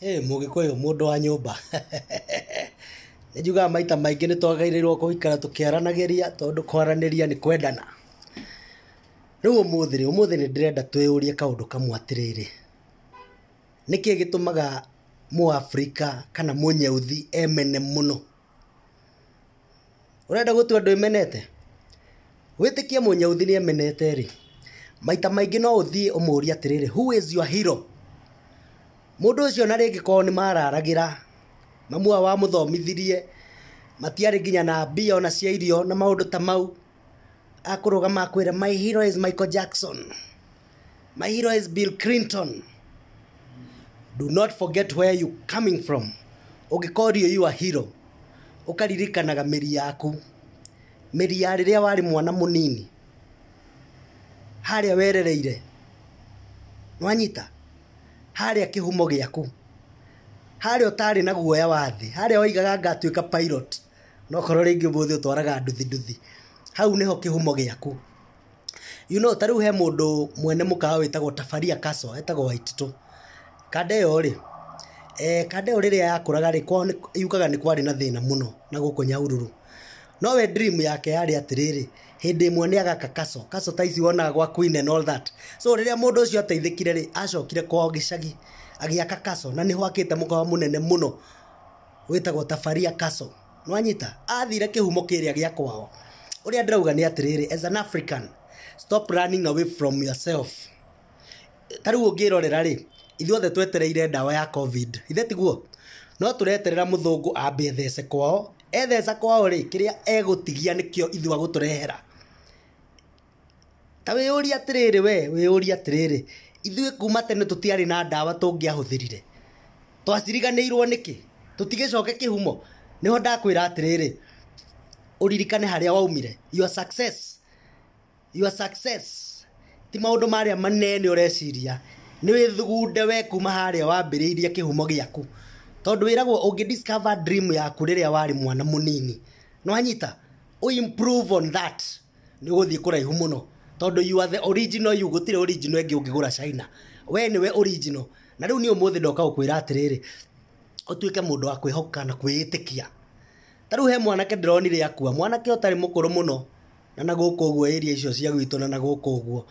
hey, mugikuyu mundu wa nyumba njugaga maita maingi ni twagairirwo kuikara tukiaranagiria tondu kwaraniria ni kwendana riu umuthiri umuthi ni ndirenda twiurie kaundu kamwe atiriri niki gitumaga mu Afrika kana munyeuthi emene muno urenda gutu andu imenete witikie munyeuthi ni emenete ri maita maingi no uthie umuria atiriri who is your hero mundu ucio na ringi korwo ni mararagira mamua wa muthomithirie matiari nginya na bia ona cia irio na maundu ta mau akuruga makwira my hero is Michael Jackson my hero is Bill Clinton do not forget where you coming from ũngĩkorio you are hero ukaririkanaga miri yaku miri ya riria warĩ mwana mũnini harĩa werereire nwanyita harä a kä humo gä aku harä a å tarä na guoya wa thä harä a waigaga ngatuä ka nokorwo rä ngä å thä å twaraga nduthi nduthi hau nä ho kä humo gä aku you know, tarä u he må ndå mwene må kawa wä tagwo tabaria kaso etagwo waititå kanda ä yo rä eh, kanda ä yo rä rä a yakå raga rä yukaga nä kwarä na thä na må no na gå kå nyaururu no we dream yake yari atiriri hindi ĩmwe nĩ agaka kaso kaso ta ici wonaga gwa queen and all that so riria mundu ucio ateithikire ri acokire kwao gicagi agiaka kaso na nĩho akĩte mũkawa mũnene mũno wĩtagwo tabaria kaco nwanyita athire kihumo kĩrĩa gĩa kwao ũrĩa ndĩrauga ni atiriri as an african stop running away from yourself tarĩu ũngĩrorera rĩ ithuothe twetereire dawa ya covid ithetiguo no tureterera muthungu ambe kwao etheca kwao rä kä rä a egå tigia nä kä o ithua gå tå rehera ta wä å ria atä rä rä we wä å ria atä rä rä ithuä kuma tene tå tiarä na ndawa tå ngä ahå thä rire twaciriganä irwo nä kä tå tigä coke kä humo nä ho ndakwä ra atä rä rä å ririkane harä a waumire ti maå ndå marä a manene å reciria nä wä thugunde we kuma harä a wambä rä irie kä humo gä aku tondu wiragwo ungi discover dream yaku a warä mwana munini nwanyita u improve on that ni guthii kuraihu muno tondu you are the original you gutire original ingi ungigura China we niwe original na riu ni umuthi ndoka tuä atiriri må mundu wa hoka na kia ta u he mwanake ndironire akua mwanake utari mukuru muno na na guku guo ria icio cia gwitu na na guku guo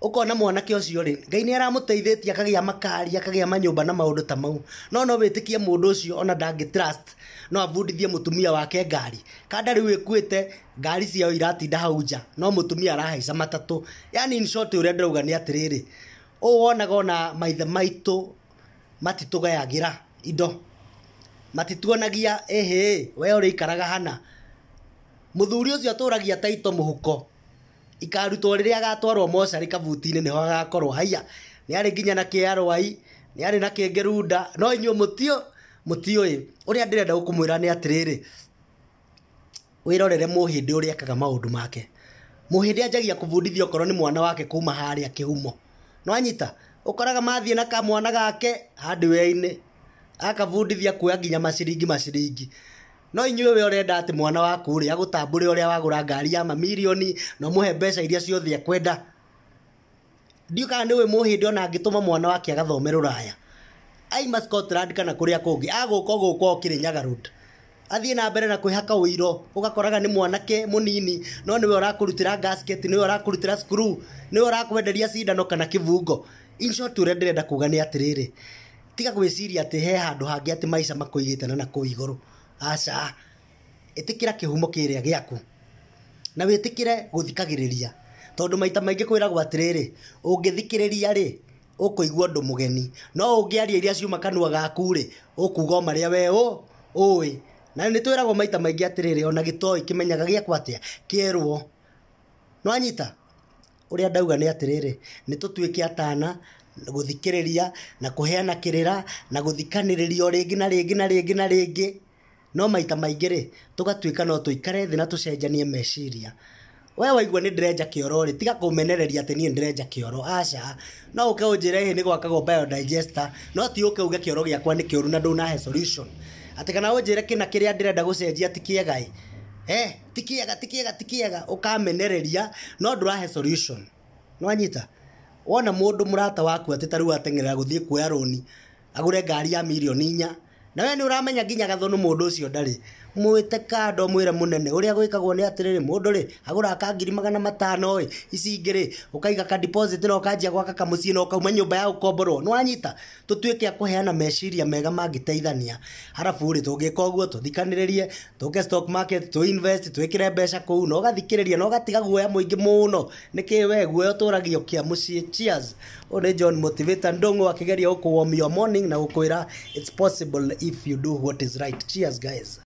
ukona mwanake ucio ri ngai ni aramuteithitie akagia makari akagia manyumba na maundu ta mau no no witikie mundu ucio ona ndangi trust no abundithie mutumia wake ngari kada riu ikuite ngari cia irati hau nja no mutumia arahaisa matatu yani in short uria ndirauga ni atiriri uu wonaga ona maithe maitu matitugayagira indo matituonagia ehe we uri ikaraga hana muthuri ucio aturagia taito muhuko ikarutwo rä rä a agatwarwo mocarä kabuti-inä nä ho agakorwo haiya nä arä nginya na kä arwai nä arä na kä ngä runda no inyu må tiå må ti å ä å rä a ndä renda gå kå mwä ra nä atä rä rä wä rorere må hä ndä å rä ekaga maå ndå make må hä ndä anjagia kå bundithia okorwo nä mwana wake kuma harä a kä humo no anyita å koraga mathiä na kamwana gake handä weinä akabundithia kuoya nginya maciringi maciringi no inyuĩ we ũrenda atĩ mwana waku rĩ agũtambũre ũrĩa wagũra ngari ya mamirioni na mũhe mbeca iria ciothe akwenda ndiũ kana nĩũĩ mũhĩndĩ ona angĩtũma mwana wake agathome rũraya aima Scotland kana kũrĩa kũngĩ agũka ũgũka o Kĩrĩnyaga Road athiĩ na mbere na kwĩhaka ũiro ũgakoraga nĩ mwanake mũnini no nĩwe ũrakũrutĩra gasket nĩwe ũrakũrutĩra screw nĩwe ũrakwenderia cindano kana kĩbungo in short ũrĩa ndĩrenda kuga nĩ atĩrĩrĩ tiga gwĩciria atĩ he handũ hangĩ atĩ maica makũigĩte na nakũu igũrũ aca ĩtĩkĩra kĩhumo kĩrĩa gĩaku na wĩtĩkĩre gũthikagĩrĩria tondũ maita maingĩ kwĩragwo atĩrĩrĩ ũngĩthikĩrĩria rĩ ũkũigua ũndũ mũgeni no ũngĩaria iria ciuma kanua gaku rĩ ũkuga o marĩa we ũ ũĩ na nĩ twĩragwo maita maingĩ atĩrĩrĩ ona gĩtoĩ kĩmenyaga gĩakwo atĩa kĩerwo anyita ũrĩa ndauga nĩ atĩrĩrĩ nĩ tũtuĩke atana gũthikĩrĩria na kũheana kĩrĩra na gũthikanĩrĩrio rĩngĩ na rĩngĩ na rĩngĩ na rĩngĩ no maita maingĩ rĩ tũgatuĩka no tũikare thĩ na tũcenjanie meciria we waigua nĩ ndĩrenja kĩoro rĩ tiga kũmenereria atĩ niĩ ndĩrenja kĩoro aca no ũke ũnjĩre hĩ nĩ gwakagwo biodigester no ti ũke uge kĩoro gĩakwa nĩ kĩũru na ndũnahe solution atĩ kana ũnjĩre kĩna kĩrĩa ndĩrenda gũcenjia ti kĩega ĩ eh ti kĩega ti kĩega ti kĩega ũkamenereria no ndũrahe solution nwanyita wona mũndũ mũrata waku atĩ tarĩu ateng'erera gũthiĩ kuoya rũni agũre ngari ya mirioni inya na we nä å ramenya nginya gathå nä må ndå å cio ndarä mwä te kando mwä re må nene å rä a gwä kagwo nä atä rä rä må ndå rä agå ra ka ngiri magana matano ä ici ingä rä å kaiga na å kanjia gwaka kamå ciä na å kauma nyå mba ya gå komborwo nä wanyita tå tuä ke a heana meciria mega mangä teithania arabu rä tå ngä ka å guo tå thikanä rä rie tå ke tå ä kä re mbeca kå u na å gathikä rä ria na å gatiga guoya må ingä må no nä kä we guoya å tå ragio kä a må ciä å nä john motivator ndångå akä geria gå kå womio morning na gå kwä ra it's possible if you do what is right. Cheers guys.